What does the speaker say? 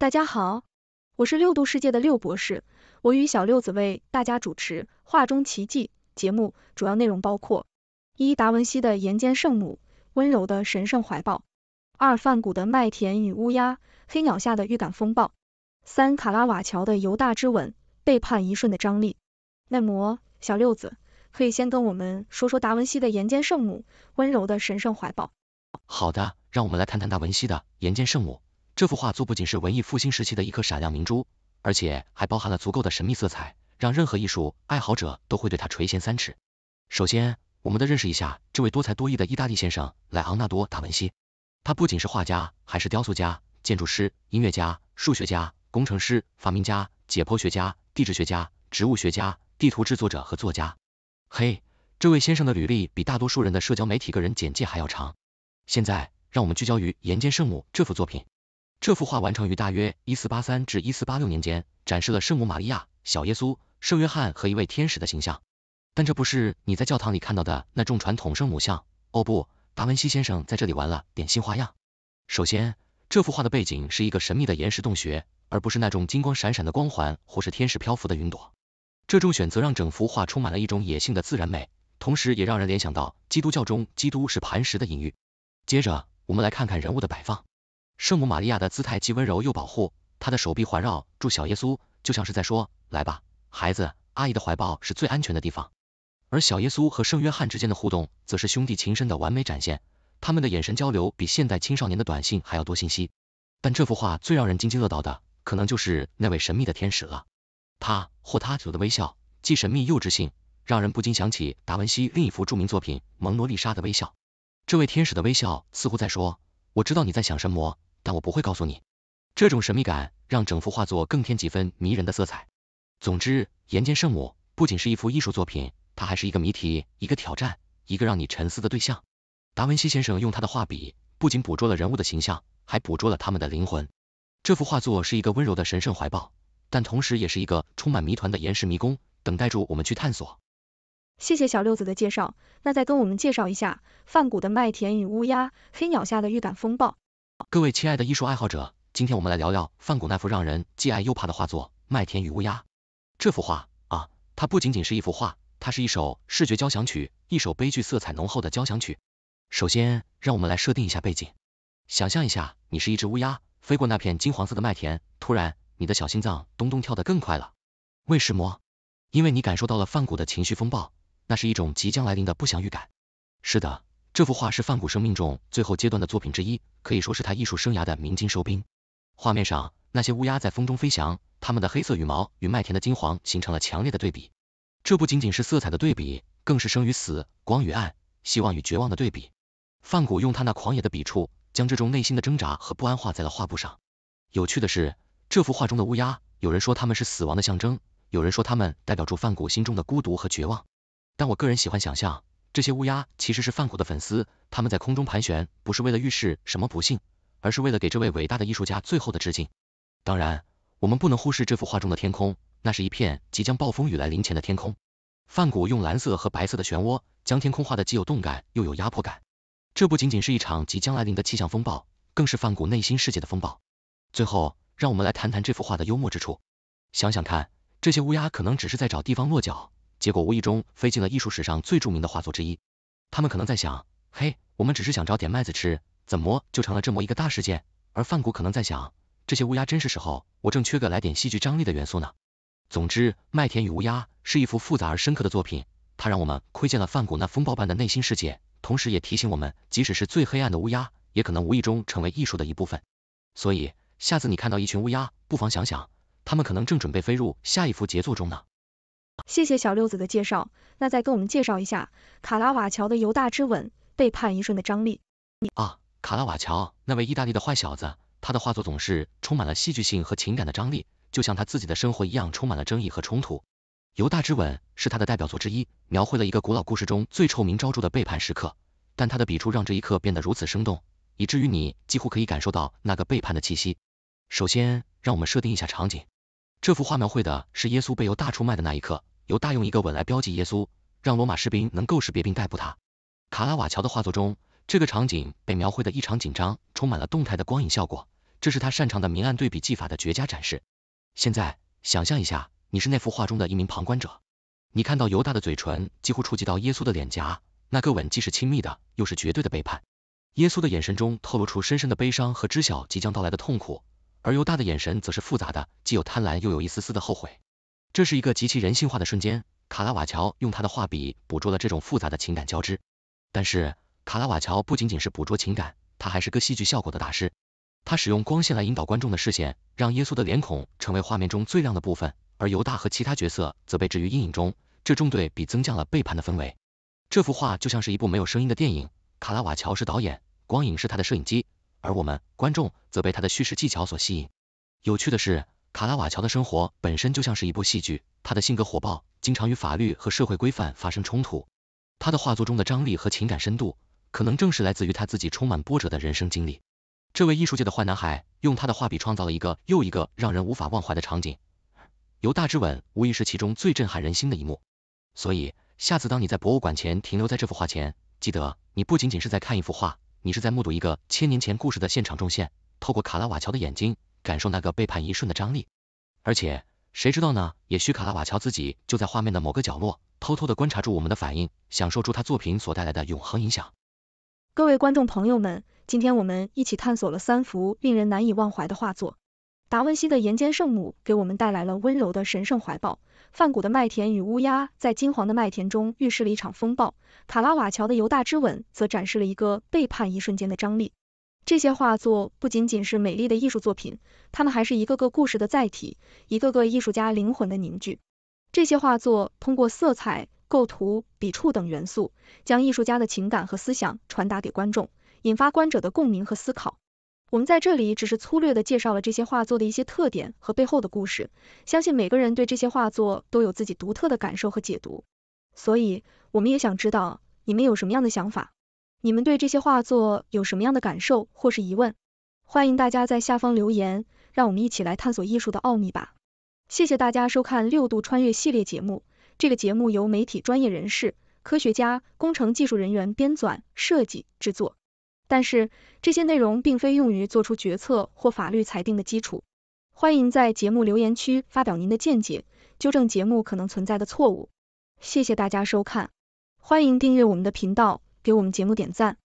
大家好，我是六度世界的六博士，我与小六子为大家主持《画中奇迹》节目，主要内容包括：一、达文西的《岩间圣母》，温柔的神圣怀抱；二、梵谷的《麦田与乌鸦》，黑鸟下的预感风暴；三、卡拉瓦乔的《犹大之吻》，背叛一瞬的张力。那么，小六子，可以先跟我们说说达文西的《岩间圣母》，温柔的神圣怀抱。好的，让我们来谈谈达文西的《岩间圣母》。这幅画作不仅是文艺复兴时期的一颗闪亮明珠，而且还包含了足够的神秘色彩，让任何艺术爱好者都会对他垂涎三尺。首先，我们得认识一下这位多才多艺的意大利先生莱昂纳多·达文西。他不仅是画家，还是雕塑家、建筑师、音乐家、数学家、工程师、发明家、解剖学家、地质学家、植物学家、地图制作者和作家。嘿，这位先生的履历比大多数人的社交媒体个人简介还要长。现在，让我们聚焦于《岩间圣母》这幅作品。这幅画完成于大约一四八三至一四八六年间，展示了圣母玛利亚、小耶稣、圣约翰和一位天使的形象。但这不是你在教堂里看到的那种传统圣母像。哦不，达文西先生在这里玩了点新花样。首先，这幅画的背景是一个神秘的岩石洞穴，而不是那种金光闪闪的光环或是天使漂浮的云朵。这种选择让整幅画充满了一种野性的自然美，同时也让人联想到基督教中基督是磐石的隐喻。接着，我们来看看人物的摆放。圣母玛利亚的姿态既温柔又保护，她的手臂环绕住小耶稣，就像是在说来吧，孩子，阿姨的怀抱是最安全的地方。而小耶稣和圣约翰之间的互动，则是兄弟情深的完美展现，他们的眼神交流比现代青少年的短信还要多信息。但这幅画最让人津津乐道的，可能就是那位神秘的天使了。他或她的微笑，既神秘又知性，让人不禁想起达文西另一幅著名作品《蒙娜丽莎的微笑》。这位天使的微笑似乎在说，我知道你在想什么。但我不会告诉你，这种神秘感让整幅画作更添几分迷人的色彩。总之，岩间圣母不仅是一幅艺术作品，它还是一个谜题、一个挑战、一个让你沉思的对象。达文西先生用他的画笔，不仅捕捉了人物的形象，还捕捉了他们的灵魂。这幅画作是一个温柔的神圣怀抱，但同时也是一个充满谜团的岩石迷宫，等待着我们去探索。谢谢小六子的介绍，那再跟我们介绍一下《泛谷的麦田与乌鸦》、《黑鸟下的预感风暴》。各位亲爱的艺术爱好者，今天我们来聊聊梵谷那幅让人既爱又怕的画作《麦田与乌鸦》。这幅画啊，它不仅仅是一幅画，它是一首视觉交响曲，一首悲剧色彩浓厚的交响曲。首先，让我们来设定一下背景，想象一下，你是一只乌鸦，飞过那片金黄色的麦田，突然，你的小心脏咚咚跳得更快了。为什么？因为你感受到了梵谷的情绪风暴，那是一种即将来临的不祥预感。是的。这幅画是范谷生命中最后阶段的作品之一，可以说是他艺术生涯的明金收兵。画面上，那些乌鸦在风中飞翔，它们的黑色羽毛与麦田的金黄形成了强烈的对比。这不仅仅是色彩的对比，更是生与死、光与暗、希望与绝望的对比。范谷用他那狂野的笔触，将这种内心的挣扎和不安画在了画布上。有趣的是，这幅画中的乌鸦，有人说他们是死亡的象征，有人说他们代表住范谷心中的孤独和绝望。但我个人喜欢想象。这些乌鸦其实是梵谷的粉丝，他们在空中盘旋，不是为了预示什么不幸，而是为了给这位伟大的艺术家最后的致敬。当然，我们不能忽视这幅画中的天空，那是一片即将暴风雨来临前的天空。梵谷用蓝色和白色的漩涡将天空画的既有动感又有压迫感。这不仅仅是一场即将来临的气象风暴，更是梵谷内心世界的风暴。最后，让我们来谈谈这幅画的幽默之处。想想看，这些乌鸦可能只是在找地方落脚。结果无意中飞进了艺术史上最著名的画作之一。他们可能在想，嘿，我们只是想找点麦子吃，怎么就成了这么一个大事件？而梵谷可能在想，这些乌鸦真是时候，我正缺个来点戏剧张力的元素呢。总之，麦田与乌鸦是一幅复杂而深刻的作品，它让我们窥见了梵谷那风暴般的内心世界，同时也提醒我们，即使是最黑暗的乌鸦，也可能无意中成为艺术的一部分。所以，下次你看到一群乌鸦，不妨想想，他们可能正准备飞入下一幅杰作中呢。谢谢小六子的介绍，那再跟我们介绍一下卡拉瓦乔的《犹大之吻》，背叛一瞬的张力。啊，卡拉瓦乔，那位意大利的坏小子，他的画作总是充满了戏剧性和情感的张力，就像他自己的生活一样充满了争议和冲突。《犹大之吻》是他的代表作之一，描绘了一个古老故事中最臭名昭著的背叛时刻，但他的笔触让这一刻变得如此生动，以至于你几乎可以感受到那个背叛的气息。首先，让我们设定一下场景，这幅画描绘的是耶稣被犹大出卖的那一刻。犹大用一个吻来标记耶稣，让罗马士兵能够识别并逮捕他。卡拉瓦乔的画作中，这个场景被描绘得异常紧张，充满了动态的光影效果，这是他擅长的明暗对比技法的绝佳展示。现在，想象一下，你是那幅画中的一名旁观者，你看到犹大的嘴唇几乎触及到耶稣的脸颊，那个吻既是亲密的，又是绝对的背叛。耶稣的眼神中透露出深深的悲伤和知晓即将到来的痛苦，而犹大的眼神则是复杂的，既有贪婪，又有一丝丝的后悔。这是一个极其人性化的瞬间，卡拉瓦乔用他的画笔捕捉了这种复杂的情感交织。但是，卡拉瓦乔不仅仅是捕捉情感，他还是个戏剧效果的大师。他使用光线来引导观众的视线，让耶稣的脸孔成为画面中最亮的部分，而犹大和其他角色则被置于阴影中。这种对比增加了背叛的氛围。这幅画就像是一部没有声音的电影，卡拉瓦乔是导演，光影是他的摄影机，而我们观众则被他的叙事技巧所吸引。有趣的是。卡拉瓦乔的生活本身就像是一部戏剧，他的性格火爆，经常与法律和社会规范发生冲突。他的画作中的张力和情感深度，可能正是来自于他自己充满波折的人生经历。这位艺术界的坏男孩，用他的画笔创造了一个又一个让人无法忘怀的场景。由大之吻无疑是其中最震撼人心的一幕。所以，下次当你在博物馆前停留在这幅画前，记得你不仅仅是在看一幅画，你是在目睹一个千年前故事的现场重现。透过卡拉瓦乔的眼睛。感受那个背叛一瞬的张力，而且谁知道呢？也许卡拉瓦乔自己就在画面的某个角落，偷偷的观察住我们的反应，享受住他作品所带来的永恒影响。各位观众朋友们，今天我们一起探索了三幅令人难以忘怀的画作。达文西的岩间圣母给我们带来了温柔的神圣怀抱，梵谷的麦田与乌鸦在金黄的麦田中预示了一场风暴，卡拉瓦乔的犹大之吻则展示了一个背叛一瞬间的张力。这些画作不仅仅是美丽的艺术作品，它们还是一个个故事的载体，一个个艺术家灵魂的凝聚。这些画作通过色彩、构图、笔触等元素，将艺术家的情感和思想传达给观众，引发观者的共鸣和思考。我们在这里只是粗略地介绍了这些画作的一些特点和背后的故事，相信每个人对这些画作都有自己独特的感受和解读。所以，我们也想知道你们有什么样的想法。你们对这些画作有什么样的感受或是疑问？欢迎大家在下方留言，让我们一起来探索艺术的奥秘吧。谢谢大家收看六度穿越系列节目。这个节目由媒体专业人士、科学家、工程技术人员编纂、设计、制作，但是这些内容并非用于做出决策或法律裁定的基础。欢迎在节目留言区发表您的见解，纠正节目可能存在的错误。谢谢大家收看，欢迎订阅我们的频道。给我们节目点赞。